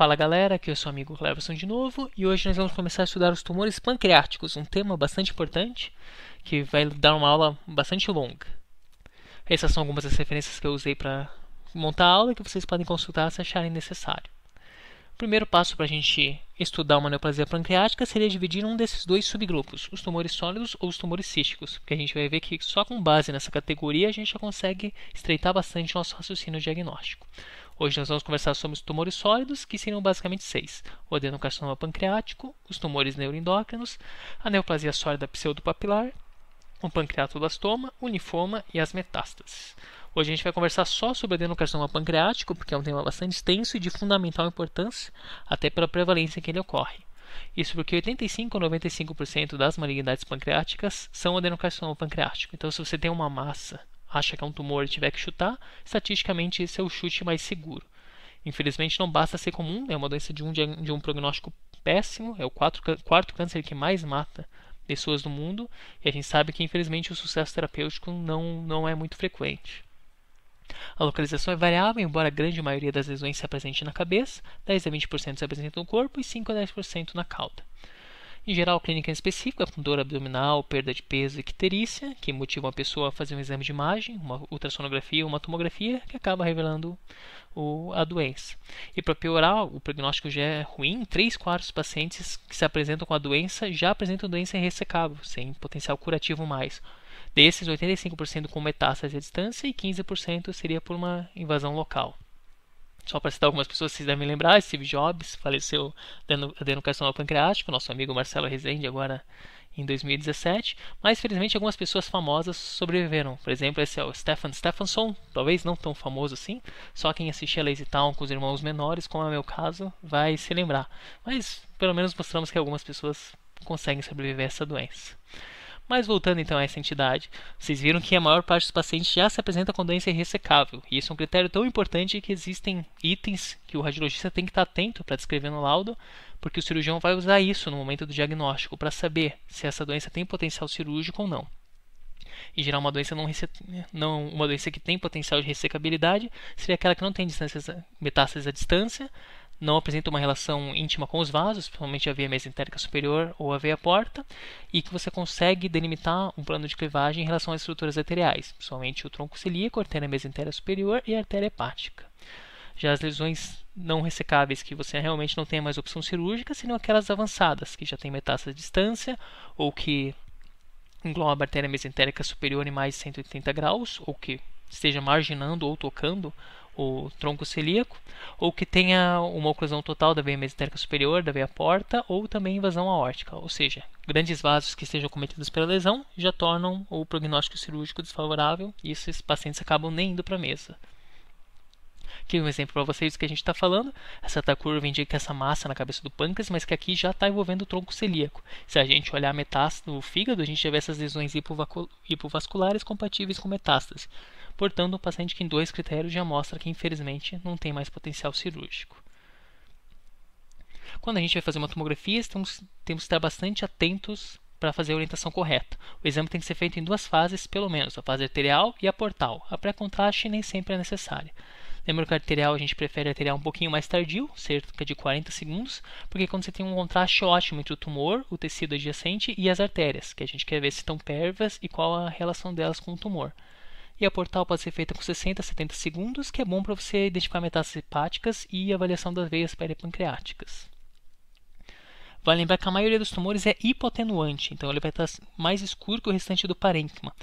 Fala galera, aqui eu é sou o amigo Cleverson de novo e hoje nós vamos começar a estudar os tumores pancreáticos, um tema bastante importante que vai dar uma aula bastante longa. Essas são algumas das referências que eu usei para montar a aula que vocês podem consultar se acharem necessário. O primeiro passo para a gente estudar uma neoplasia pancreática seria dividir um desses dois subgrupos, os tumores sólidos ou os tumores císticos, porque a gente vai ver que só com base nessa categoria a gente já consegue estreitar bastante nosso raciocínio diagnóstico. Hoje nós vamos conversar sobre os tumores sólidos, que seriam basicamente seis: o adenocarcinoma pancreático, os tumores neuroendócrinos, a neoplasia sólida pseudopapilar, o pancreatoblastoma, o linfoma e as metástases. Hoje a gente vai conversar só sobre adenocarcinoma pancreático, porque é um tema bastante extenso e de fundamental importância, até pela prevalência que ele ocorre. Isso porque 85 a 95% das malignidades pancreáticas são adenocarcinoma pancreático. Então, se você tem uma massa acha que é um tumor e tiver que chutar, estatisticamente esse é o chute mais seguro. Infelizmente não basta ser comum, né? é uma doença de um, de um prognóstico péssimo, é o quarto, quarto câncer que mais mata pessoas no mundo, e a gente sabe que infelizmente o sucesso terapêutico não, não é muito frequente. A localização é variável, embora a grande maioria das lesões se apresente na cabeça, 10 a 20% se apresenta no corpo e 5 a 10% na cauda. Em geral, clínica específica, é com dor abdominal, perda de peso e icterícia, que motiva a pessoa a fazer um exame de imagem, uma ultrassonografia, uma tomografia, que acaba revelando o, a doença. E para piorar, o prognóstico já é ruim, 3 quartos dos pacientes que se apresentam com a doença já apresentam doença irressecável, sem potencial curativo mais. Desses, 85% com metástase à distância e 15% seria por uma invasão local. Só para citar algumas pessoas, vocês devem lembrar, Steve Jobs faleceu tendo carcinoma pancreático, nosso amigo Marcelo Rezende agora em 2017, mas felizmente algumas pessoas famosas sobreviveram. Por exemplo, esse é o Stefan Stefanson, talvez não tão famoso assim, só quem assistia Lazy Town com os irmãos menores, como é meu caso, vai se lembrar. Mas pelo menos mostramos que algumas pessoas conseguem sobreviver a essa doença. Mas voltando então a essa entidade, vocês viram que a maior parte dos pacientes já se apresenta com doença irressecável, e isso é um critério tão importante que existem itens que o radiologista tem que estar atento para descrever no laudo, porque o cirurgião vai usar isso no momento do diagnóstico para saber se essa doença tem potencial cirúrgico ou não. Em geral, uma doença, não, não, uma doença que tem potencial de ressecabilidade seria aquela que não tem metástases à distância, não apresenta uma relação íntima com os vasos, principalmente a veia mesentérica superior ou a veia porta, e que você consegue delimitar um plano de clivagem em relação às estruturas arteriais, principalmente o tronco celíaco, a artéria mesentérica superior e a artéria hepática. Já as lesões não ressecáveis que você realmente não tem mais opção cirúrgica senão aquelas avançadas, que já têm metástase à distância ou que engloba a artéria mesentérica superior em mais de 180 graus ou que esteja marginando ou tocando o tronco celíaco, ou que tenha uma oclusão total da veia mesentérica superior, da veia porta, ou também invasão aórtica, ou seja, grandes vasos que estejam cometidos pela lesão já tornam o prognóstico cirúrgico desfavorável e esses pacientes acabam nem indo para a mesa. Aqui um exemplo para vocês do que a gente está falando. Essa tá curva indica essa massa na cabeça do pâncreas, mas que aqui já está envolvendo o tronco celíaco. Se a gente olhar a metástase no fígado, a gente já vê essas lesões hipovasculares compatíveis com metástase. Portanto, um paciente que em dois critérios já mostra que, infelizmente, não tem mais potencial cirúrgico. Quando a gente vai fazer uma tomografia, temos, temos que estar bastante atentos para fazer a orientação correta. O exame tem que ser feito em duas fases, pelo menos, a fase arterial e a portal. A pré-contraste nem sempre é necessária. Lembrando que o arterial a gente prefere arterial um pouquinho mais tardio, cerca é de 40 segundos, porque quando você tem um contraste ótimo entre o tumor, o tecido adjacente e as artérias, que a gente quer ver se estão pervas e qual a relação delas com o tumor. E a portal pode ser feita com 60 a 70 segundos, que é bom para você identificar metástases hepáticas e avaliação das veias peripancreáticas. Vale lembrar que a maioria dos tumores é hipotenuante, então ele vai estar mais escuro que o restante do parênquima.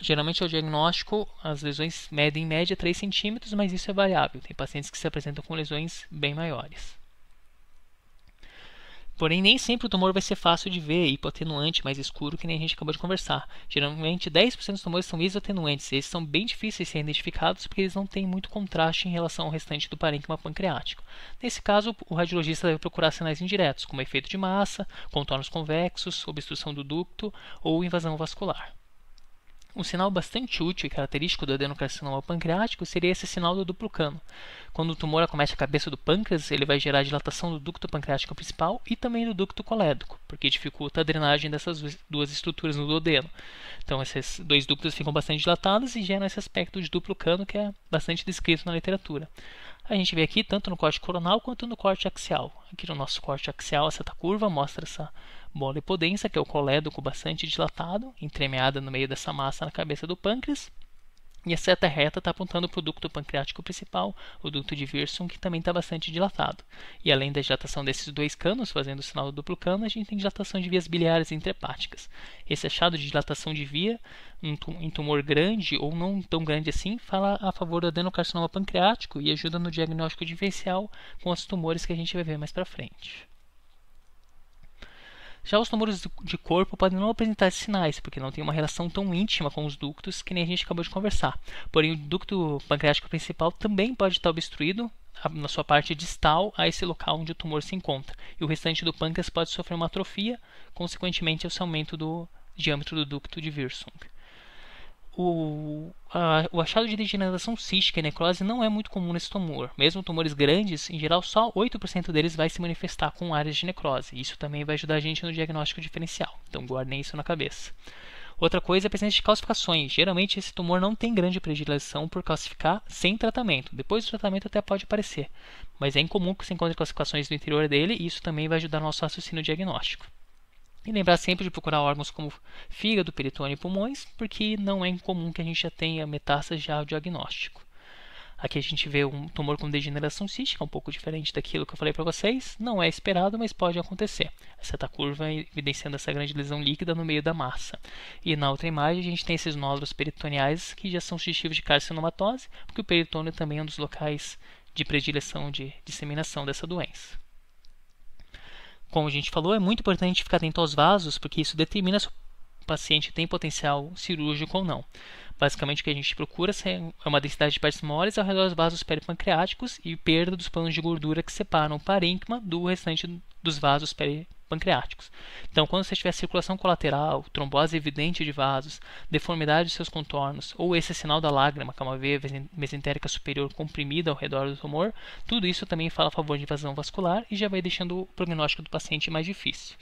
Geralmente o diagnóstico, as lesões medem em média 3 centímetros, mas isso é variável. Tem pacientes que se apresentam com lesões bem maiores. Porém, nem sempre o tumor vai ser fácil de ver, hipotenuante, mais escuro, que nem a gente acabou de conversar. Geralmente, 10% dos tumores são isoatenuantes. Eles são bem difíceis de serem identificados porque eles não têm muito contraste em relação ao restante do parênquima pancreático. Nesse caso, o radiologista deve procurar sinais indiretos, como efeito de massa, contornos convexos, obstrução do ducto ou invasão vascular. Um sinal bastante útil e característico do adenocarcinoma pancreático seria esse sinal do duplo cano. Quando o tumor acomete a cabeça do pâncreas, ele vai gerar dilatação do ducto pancreático principal e também do ducto colédoco, porque dificulta a drenagem dessas duas estruturas no duodeno. Então, esses dois ductos ficam bastante dilatados e geram esse aspecto de duplo cano que é bastante descrito na literatura. A gente vê aqui tanto no corte coronal quanto no corte axial. Aqui no nosso corte axial, essa tá curva mostra essa bola hipodensa, que é o colédoco bastante dilatado, entremeada no meio dessa massa na cabeça do pâncreas. E a seta reta está tá apontando para o ducto pancreático principal, o ducto de Virson, que também está bastante dilatado. E além da dilatação desses dois canos, fazendo o sinal do duplo cano, a gente tem dilatação de vias biliares intrahepáticas. Esse achado de dilatação de via em tumor grande ou não tão grande assim fala a favor do adenocarcinoma pancreático e ajuda no diagnóstico diferencial com os tumores que a gente vai ver mais para frente. Já os tumores de corpo podem não apresentar sinais, porque não tem uma relação tão íntima com os ductos que nem a gente acabou de conversar. Porém, o ducto pancreático principal também pode estar obstruído na sua parte distal a esse local onde o tumor se encontra, e o restante do pâncreas pode sofrer uma atrofia, consequentemente esse aumento do diâmetro do ducto de Wirsung o, a, o achado de degeneração cística e necrose não é muito comum nesse tumor. Mesmo tumores grandes, em geral, só 8% deles vai se manifestar com áreas de necrose. Isso também vai ajudar a gente no diagnóstico diferencial, então guardem isso na cabeça. Outra coisa é a presença de calcificações. Geralmente, esse tumor não tem grande predileção por calcificar sem tratamento. Depois do tratamento, até pode aparecer, mas é incomum que se encontre calcificações no interior dele e isso também vai ajudar no nosso raciocínio diagnóstico. E lembrar sempre de procurar órgãos como fígado, peritônio e pulmões, porque não é incomum que a gente já tenha metástase já ao diagnóstico. Aqui a gente vê um tumor com degeneração cística, um pouco diferente daquilo que eu falei para vocês. Não é esperado, mas pode acontecer. Essa curva evidenciando essa grande lesão líquida no meio da massa. E na outra imagem a gente tem esses nódulos peritoniais que já são sugestivos de carcinomatose, porque o peritônio também é um dos locais de predileção de disseminação dessa doença como a gente falou, é muito importante ficar atento aos vasos, porque isso determina se o paciente tem potencial cirúrgico ou não. Basicamente, o que a gente procura é, é uma densidade de partes moles ao redor dos vasos peripancreáticos e perda dos planos de gordura que separam o parênquima do restante dos vasos peripancreáticos pancreáticos. Então, quando você tiver circulação colateral, trombose evidente de vasos, deformidade de seus contornos, ou esse sinal da lágrima, que é uma veia mesentérica superior comprimida ao redor do tumor, tudo isso também fala a favor de invasão vascular e já vai deixando o prognóstico do paciente mais difícil.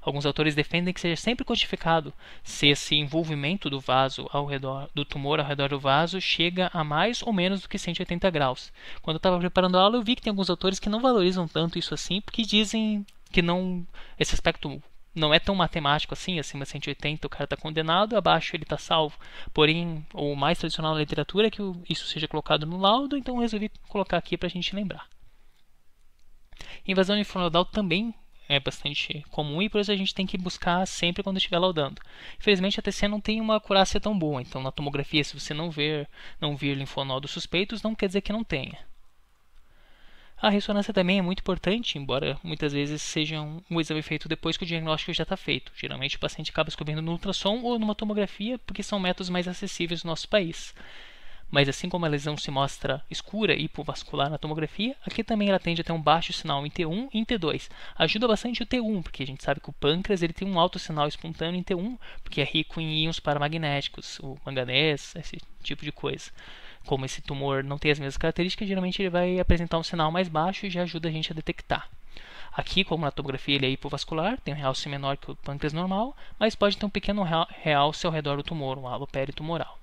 Alguns autores defendem que seja sempre quantificado se esse envolvimento do vaso ao redor do tumor ao redor do vaso chega a mais ou menos do que 180 graus. Quando eu estava preparando a aula, eu vi que tem alguns autores que não valorizam tanto isso assim, porque dizem que não. Esse aspecto não é tão matemático assim, acima de 180 o cara está condenado, abaixo ele está salvo. Porém, o mais tradicional na literatura é que isso seja colocado no laudo, então resolvi colocar aqui para a gente lembrar. Invasão infernal também é bastante comum e por isso a gente tem que buscar sempre quando estiver laudando. Infelizmente a TC não tem uma acurácia tão boa, então na tomografia se você não ver, não vir linfonó suspeitos, não quer dizer que não tenha. A ressonância também é muito importante, embora muitas vezes seja um, exame feito depois que o diagnóstico já está feito. Geralmente o paciente acaba descobrindo no ultrassom ou numa tomografia, porque são métodos mais acessíveis no nosso país. Mas assim como a lesão se mostra escura e hipovascular na tomografia, aqui também ela tende a ter um baixo sinal em T1 e em T2. Ajuda bastante o T1, porque a gente sabe que o pâncreas ele tem um alto sinal espontâneo em T1, porque é rico em íons paramagnéticos, o manganês, esse tipo de coisa como esse tumor não tem as mesmas características, geralmente ele vai apresentar um sinal mais baixo e já ajuda a gente a detectar. Aqui, como na tomografia ele é hipovascular, tem um realce menor que o pâncreas normal, mas pode ter um pequeno realce ao redor do tumor, um halo peritumoral.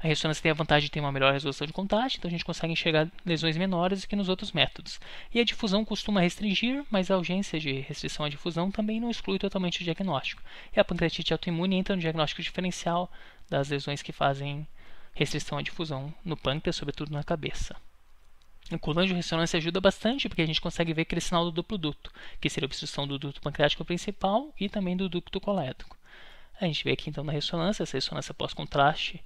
A ressonância tem a vantagem de ter uma melhor resolução de contágio, então a gente consegue enxergar lesões menores do que nos outros métodos. E a difusão costuma restringir, mas a urgência de restrição à difusão também não exclui totalmente o diagnóstico. E a pancreatite autoimune entra no diagnóstico diferencial das lesões que fazem restrição à difusão no pâncreas, sobretudo na cabeça. O de ressonância ajuda bastante porque a gente consegue ver aquele é sinal do duplo duto, que seria a obstrução do duto pancreático principal e também do ducto colédoco. A gente vê aqui então na ressonância, essa ressonância pós-contraste,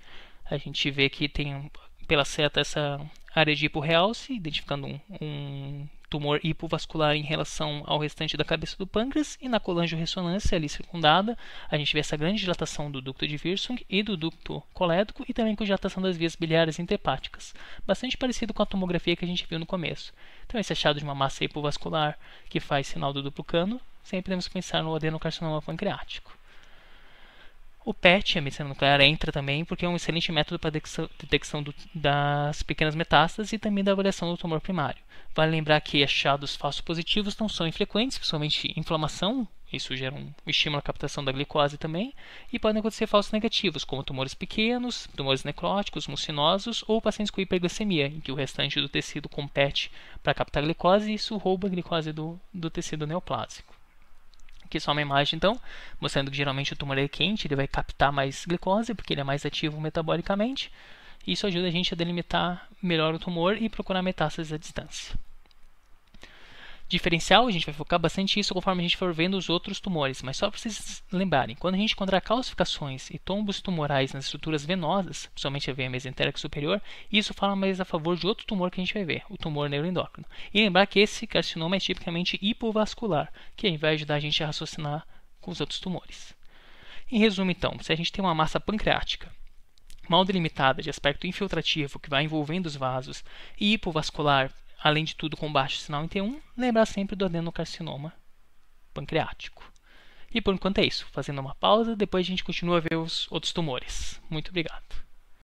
a gente vê que tem pela seta essa área de hipo-realce, identificando um, um tumor hipovascular em relação ao restante da cabeça do pâncreas e na colangio-ressonância ali circundada, a gente vê essa grande dilatação do ducto de Virsung e do ducto colédoco e também com dilatação das vias biliares intrahepáticas bastante parecido com a tomografia que a gente viu no começo. Então, esse achado de uma massa hipovascular que faz sinal do duplo cano, sempre temos que pensar no adenocarcinoma pancreático. O PET, a é medicina nuclear, entra também porque é um excelente método para detecção do, das pequenas metástases e também da avaliação do tumor primário. Vale lembrar que achados falsos positivos não são infrequentes, principalmente inflamação, isso gera um estímulo à captação da glicose também, e podem acontecer falsos negativos, como tumores pequenos, tumores necróticos, mucinosos ou pacientes com hiperglicemia, em que o restante do tecido compete para captar a glicose e isso rouba a glicose do, do tecido neoplásico aqui só uma imagem então, mostrando que geralmente o tumor é quente, ele vai captar mais glicose, porque ele é mais ativo metabolicamente. Isso ajuda a gente a delimitar melhor o tumor e procurar metástases à distância diferencial, a gente vai focar bastante isso conforme a gente for vendo os outros tumores, mas só para vocês lembrarem, quando a gente encontrar calcificações e tombos tumorais nas estruturas venosas, principalmente a veia mesentérica superior, isso fala mais a favor de outro tumor que a gente vai ver, o tumor neuroendócrino. E lembrar que esse carcinoma é tipicamente hipovascular, que vai ajudar a gente a raciocinar com os outros tumores. Em resumo, então, se a gente tem uma massa pancreática mal delimitada de aspecto infiltrativo que vai envolvendo os vasos e hipovascular além de tudo com baixo sinal em T1, lembrar sempre do adenocarcinoma pancreático. E por enquanto é isso, fazendo uma pausa, depois a gente continua a ver os outros tumores. Muito obrigado.